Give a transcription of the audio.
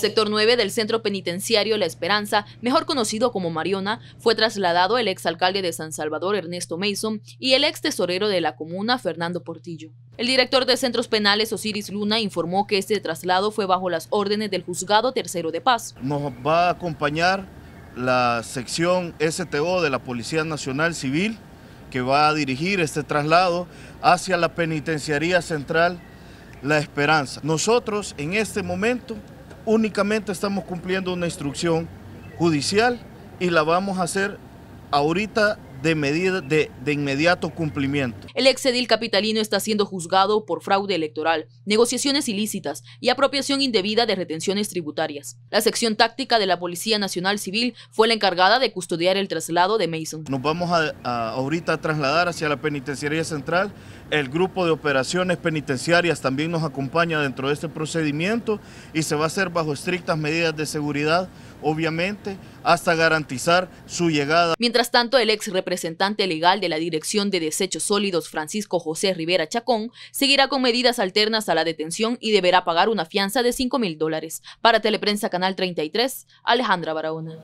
Sector 9 del Centro Penitenciario La Esperanza, mejor conocido como Mariona, fue trasladado el exalcalde de San Salvador Ernesto Mason y el ex tesorero de la comuna Fernando Portillo. El director de centros penales Osiris Luna informó que este traslado fue bajo las órdenes del juzgado tercero de paz. Nos va a acompañar la sección STO de la Policía Nacional Civil que va a dirigir este traslado hacia la Penitenciaría Central La Esperanza. Nosotros en este momento únicamente estamos cumpliendo una instrucción judicial y la vamos a hacer ahorita de, de, inmediato cumplimiento. El exedil capitalino está siendo juzgado por fraude electoral, negociaciones ilícitas y apropiación indebida de retenciones tributarias. La sección táctica de la Policía Nacional Civil fue la encargada de custodiar el traslado de Mason. Nos vamos a, a ahorita a trasladar hacia la Penitenciaría Central. El grupo de operaciones penitenciarias también nos acompaña dentro de este procedimiento y se va a hacer bajo estrictas medidas de seguridad obviamente, hasta garantizar su llegada. Mientras tanto, el ex representante legal de la Dirección de Desechos Sólidos, Francisco José Rivera Chacón, seguirá con medidas alternas a la detención y deberá pagar una fianza de 5 mil dólares. Para Teleprensa Canal 33, Alejandra Barahona.